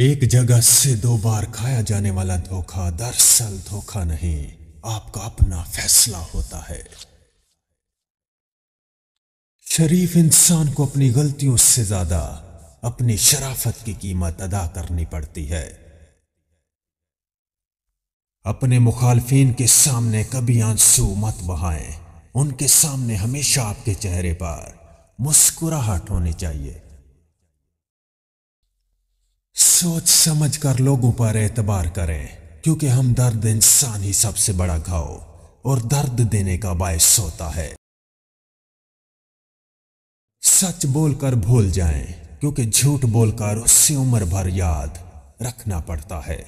एक जगह से दो बार खाया जाने वाला धोखा दरअसल धोखा नहीं आपका अपना फैसला होता है शरीफ इंसान को अपनी गलतियों से ज्यादा अपनी शराफत की कीमत अदा करनी पड़ती है अपने मुखालफिन के सामने कभी आंसू मत बहाएं उनके सामने हमेशा आपके चेहरे पर मुस्कुराहट होनी चाहिए सोच समझ कर लोगों पर एतबार करें क्योंकि हम दर्द इंसान ही सबसे बड़ा घाव और दर्द देने का बायस होता है सच बोलकर भूल जाएं क्योंकि झूठ बोलकर उससे उम्र भर याद रखना पड़ता है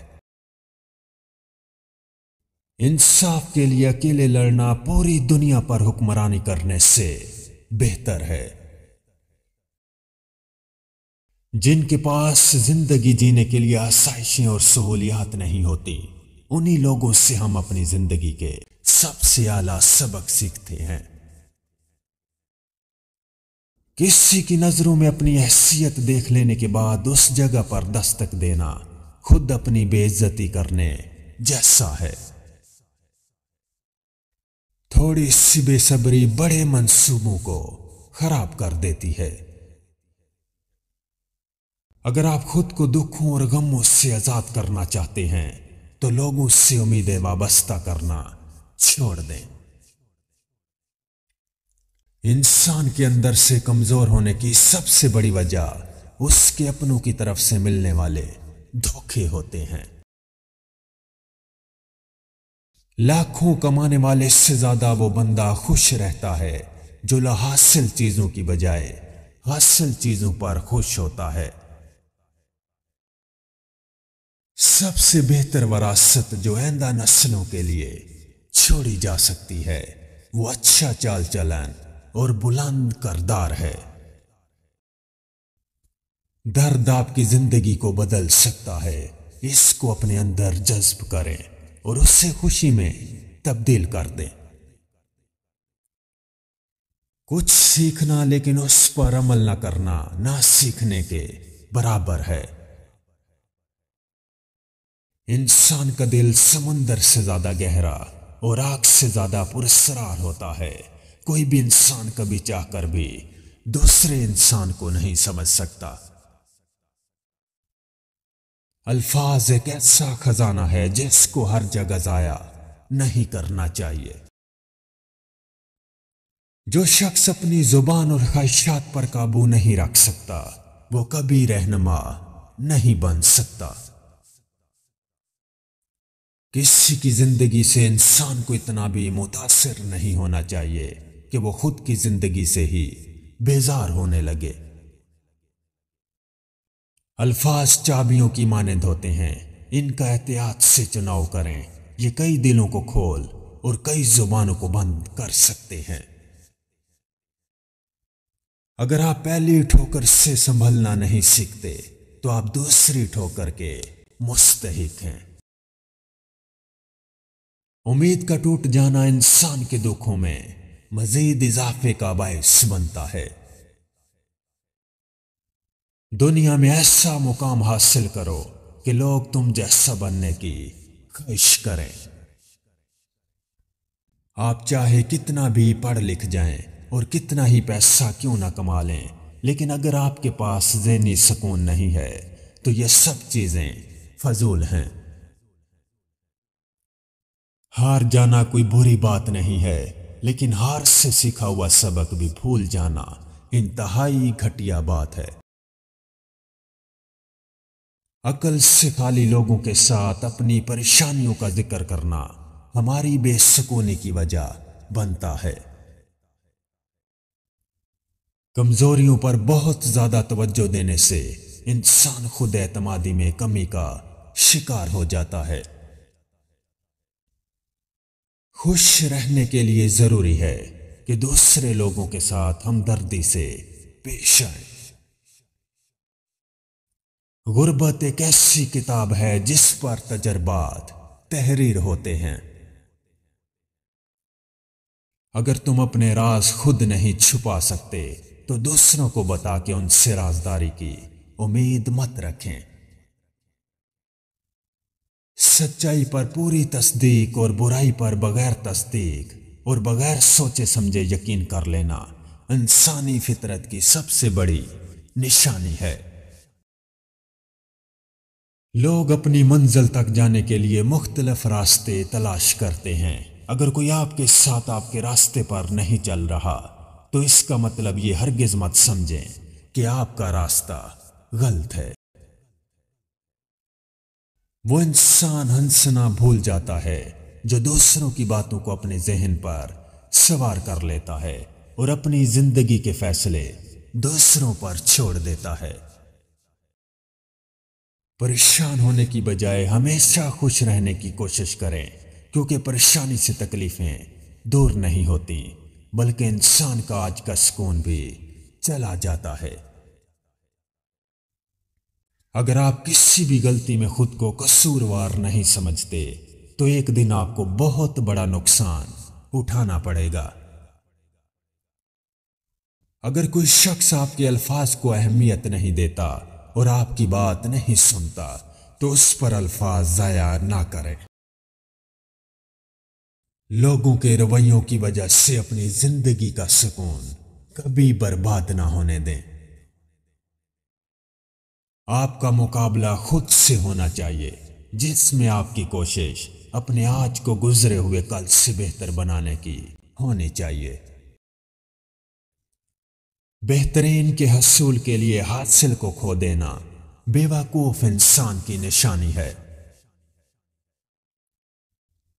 इंसाफ के लिए अकेले लड़ना पूरी दुनिया पर हुक्मरानी करने से बेहतर है जिनके पास जिंदगी जीने के लिए आसाइशें और सहूलियात नहीं होती उन्हीं लोगों से हम अपनी जिंदगी के सबसे आला सबक सीखते हैं किसी की नजरों में अपनी हैसियत देख लेने के बाद उस जगह पर दस्तक देना खुद अपनी बेइज्जती करने जैसा है थोड़ी सी बेसब्री बड़े मंसूबों को खराब कर देती है अगर आप खुद को दुखों और गमों से आज़ाद करना चाहते हैं तो लोगों से उम्मीदें वाबस्ता करना छोड़ दें इंसान के अंदर से कमज़ोर होने की सबसे बड़ी वजह उसके अपनों की तरफ से मिलने वाले धोखे होते हैं लाखों कमाने वाले से ज़्यादा वो बंदा खुश रहता है जो लहासिल चीज़ों की बजाय हासिल चीज़ों पर खुश होता है सबसे बेहतर वरासत जो आंदा नस्लों के लिए छोड़ी जा सकती है वो अच्छा चाल चलन और बुलंद करदार है दर्द आपकी जिंदगी को बदल सकता है इसको अपने अंदर जज्ब करें और उससे खुशी में तब्दील कर दें कुछ सीखना लेकिन उस पर अमल ना करना ना सीखने के बराबर है इंसान का दिल समंदर से ज्यादा गहरा और आग से ज्यादा पुरस्रार होता है कोई भी इंसान कभी चाहकर भी दूसरे इंसान को नहीं समझ सकता अल्फाज एक ऐसा खजाना है जिसको हर जगह जाया नहीं करना चाहिए जो शख्स अपनी जुबान और ख्वाहिशात पर काबू नहीं रख सकता वो कभी रहनमा नहीं बन सकता किसी की ज़िंदगी से इंसान को इतना भी मुतासर नहीं होना चाहिए कि वो खुद की ज़िंदगी से ही बेजार होने लगे अल्फाज चाबियों की मानंद होते हैं इनका एहतियात से चुनाव करें ये कई दिलों को खोल और कई जुबानों को बंद कर सकते हैं अगर आप पहली ठोकर से संभलना नहीं सीखते तो आप दूसरी ठोकर के मुस्तक हैं उम्मीद का टूट जाना इंसान के दुखों में मजीद इजाफे का बायस बनता है दुनिया में ऐसा मुकाम हासिल करो कि लोग तुम जैसा बनने की ख्वाहिश करें आप चाहे कितना भी पढ़ लिख जाएं और कितना ही पैसा क्यों ना कमा लें लेकिन अगर आपके पास जहनी सुकून नहीं है तो ये सब चीज़ें फजूल हैं हार जाना कोई बुरी बात नहीं है लेकिन हार से सीखा हुआ सबक भी भूल जाना इंतहाई घटिया बात है अकल से खाली लोगों के साथ अपनी परेशानियों का जिक्र करना हमारी बेसकूनी की वजह बनता है कमजोरियों पर बहुत ज्यादा तवज्जो देने से इंसान खुद एतमादी में कमी का शिकार हो जाता है खुश रहने के लिए जरूरी है कि दूसरे लोगों के साथ हमदर्दी से पेश आए गुर्बत एक ऐसी किताब है जिस पर तजर्बात तहरीर होते हैं अगर तुम अपने राज खुद नहीं छुपा सकते तो दूसरों को बता के उनसे राजदारी की उम्मीद मत रखें सच्चाई पर पूरी तस्दीक और बुराई पर बगैर तस्दीक और बगैर सोचे समझे यकीन कर लेना इंसानी फितरत की सबसे बड़ी निशानी है लोग अपनी मंजिल तक जाने के लिए मुख्तलफ रास्ते तलाश करते हैं अगर कोई आपके साथ आपके रास्ते पर नहीं चल रहा तो इसका मतलब ये हरगिज मत समझें कि आपका रास्ता गलत है वो इंसान हंसना भूल जाता है जो दूसरों की बातों को अपने जहन पर सवार कर लेता है और अपनी जिंदगी के फैसले दूसरों पर छोड़ देता है परेशान होने की बजाय हमेशा खुश रहने की कोशिश करें क्योंकि परेशानी से तकलीफें दूर नहीं होती बल्कि इंसान का आज का सुकून भी चला जाता है अगर आप किसी भी गलती में खुद को कसूरवार नहीं समझते तो एक दिन आपको बहुत बड़ा नुकसान उठाना पड़ेगा अगर कोई शख्स आपके अल्फाज को अहमियत नहीं देता और आपकी बात नहीं सुनता तो उस पर अल्फाज जाया ना करें लोगों के रवैयों की वजह से अपनी जिंदगी का सुकून कभी बर्बाद ना होने दें आपका मुकाबला खुद से होना चाहिए जिसमें आपकी कोशिश अपने आज को गुजरे हुए कल से बेहतर बनाने की होनी चाहिए बेहतरीन के हसूल के लिए हासिल को खो देना बेवकूफ इंसान की निशानी है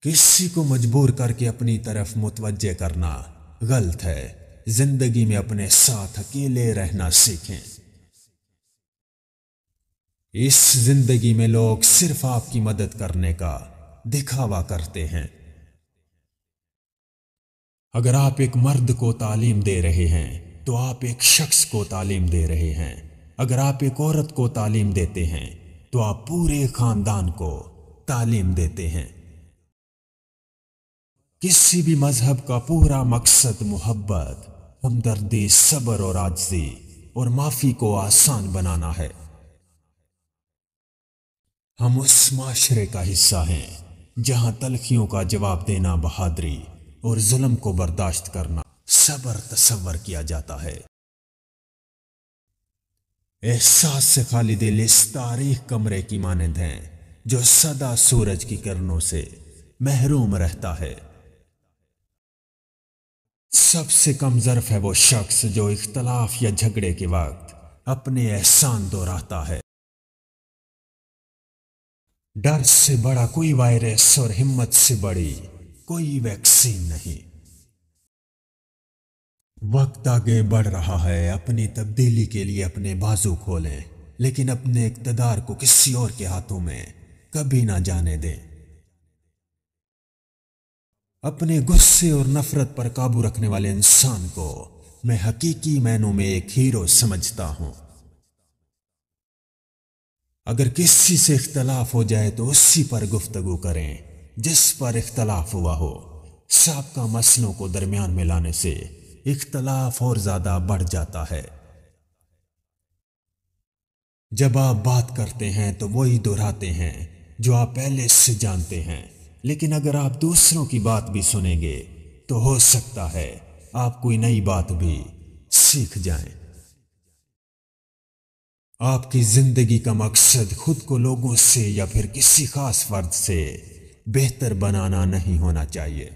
किसी को मजबूर करके अपनी तरफ मुतवजे करना गलत है जिंदगी में अपने साथ अकेले रहना सीखें इस जिंदगी में लोग सिर्फ आपकी मदद करने का दिखावा करते हैं अगर आप एक मर्द को तालीम दे रहे हैं तो आप एक शख्स को तालीम दे रहे हैं अगर आप एक औरत को तालीम देते हैं तो आप पूरे खानदान को तालीम देते हैं किसी भी मजहब का पूरा मकसद मोहब्बत हमदर्दी सब्र और आजजी और माफ़ी को आसान बनाना है हम उस माशरे का हिस्सा हैं जहां तलखियों का जवाब देना बहादरी और जुल्म को बर्दाश्त करना सबर तस्वर किया जाता है एहसास से खाली दिल इस तारीख कमरे की मानंद हैं जो सदा सूरज की किरणों से महरूम रहता है सबसे कम जरफ है वो शख्स जो इख्तलाफ या झगड़े के वक्त अपने एहसान दोहराता है डर से बड़ा कोई वायरस और हिम्मत से बड़ी कोई वैक्सीन नहीं वक्त आगे बढ़ रहा है अपनी तब्दीली के लिए अपने बाजू खोलें लेकिन अपने इकतदार को किसी और के हाथों में कभी ना जाने दें अपने गुस्से और नफरत पर काबू रखने वाले इंसान को मैं हकीकी मैनों में एक हीरो समझता हूं अगर किसी से इख्तलाफ हो जाए तो उसी पर गुफ्तगु करें जिस पर इख्तलाफ हुआ हो सबका मसलों को दरमियान में लाने से इख्तलाफ और ज्यादा बढ़ जाता है जब आप बात करते हैं तो वही दोहराते हैं जो आप पहले से जानते हैं लेकिन अगर आप दूसरों की बात भी सुनेंगे तो हो सकता है आप कोई नई बात भी सीख जाएं। आपकी जिंदगी का मकसद खुद को लोगों से या फिर किसी खास फर्द से बेहतर बनाना नहीं होना चाहिए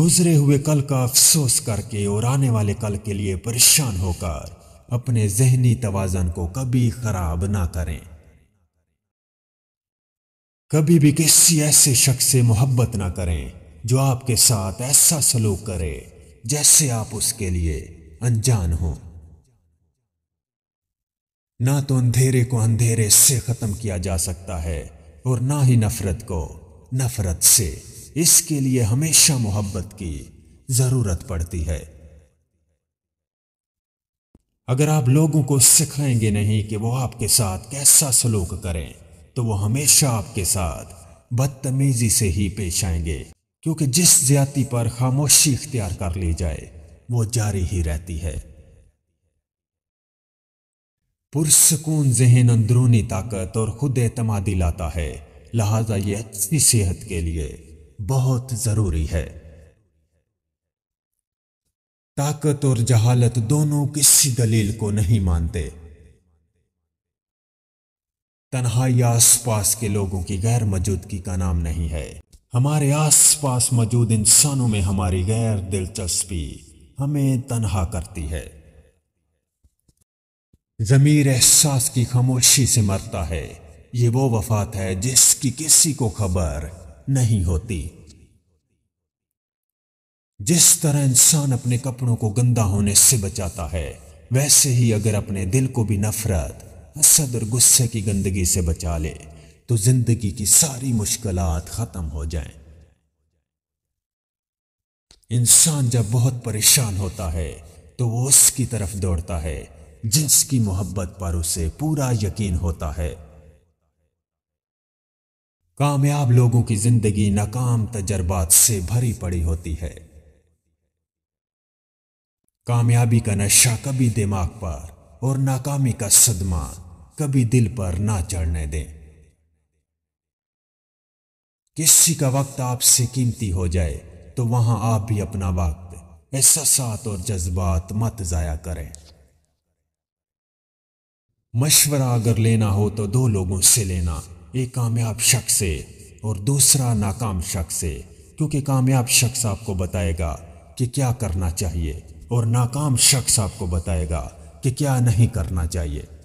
गुजरे हुए कल का अफसोस करके और आने वाले कल के लिए परेशान होकर अपने जहनी तोज़न को कभी खराब ना करें कभी भी किसी ऐसे शख्स से मोहब्बत ना करें जो आपके साथ ऐसा सलूक करे जैसे आप उसके लिए अनजान हों ना तो अंधेरे को अंधेरे से ख़त्म किया जा सकता है और ना ही नफ़रत को नफ़रत से इसके लिए हमेशा मोहब्बत की ज़रूरत पड़ती है अगर आप लोगों को सिखाएंगे नहीं कि वो आपके साथ कैसा सलूक करें तो वो हमेशा आपके साथ बदतमीजी से ही पेश आएंगे क्योंकि जिस ज्यादा पर खामोशी इख्तियार कर ली जाए वो जारी ही रहती है पुरसकून जहन अंदरूनी ताकत और खुद एतमादी लाता है लिहाजा ये अच्छी सेहत के लिए बहुत ज़रूरी है ताकत और जहालत दोनों किसी दलील को नहीं मानते तन्हाई आस पास के लोगों की गैर मौजूदगी का नाम नहीं है हमारे आस पास मौजूद इंसानों में हमारी गैर दिलचस्पी हमें तन्हा करती है ज़मीर एहसास की खामोशी से मरता है ये वो वफात है जिसकी किसी को खबर नहीं होती जिस तरह इंसान अपने कपड़ों को गंदा होने से बचाता है वैसे ही अगर अपने दिल को भी नफरत हसद और गुस्से की गंदगी से बचा ले तो जिंदगी की सारी मुश्किल खत्म हो जाएं। इंसान जब बहुत परेशान होता है तो वो उसकी तरफ दौड़ता है जिसकी मोहब्बत पर उसे पूरा यकीन होता है कामयाब लोगों की जिंदगी नाकाम तजर्बात से भरी पड़ी होती है कामयाबी का नशा कभी दिमाग पर और नाकामी का सदमा कभी दिल पर ना चढ़ने दें किसी का वक्त आपसे कीमती हो जाए तो वहां आप भी अपना वक्त एहसास और जज्बात मत जाया करें मशवरा अगर लेना हो तो दो लोगों से लेना एक कामयाब शख्स से और दूसरा नाकाम शख्स से क्योंकि कामयाब शख्स आपको बताएगा कि क्या करना चाहिए और नाकाम शख्स आपको बताएगा कि क्या नहीं करना चाहिए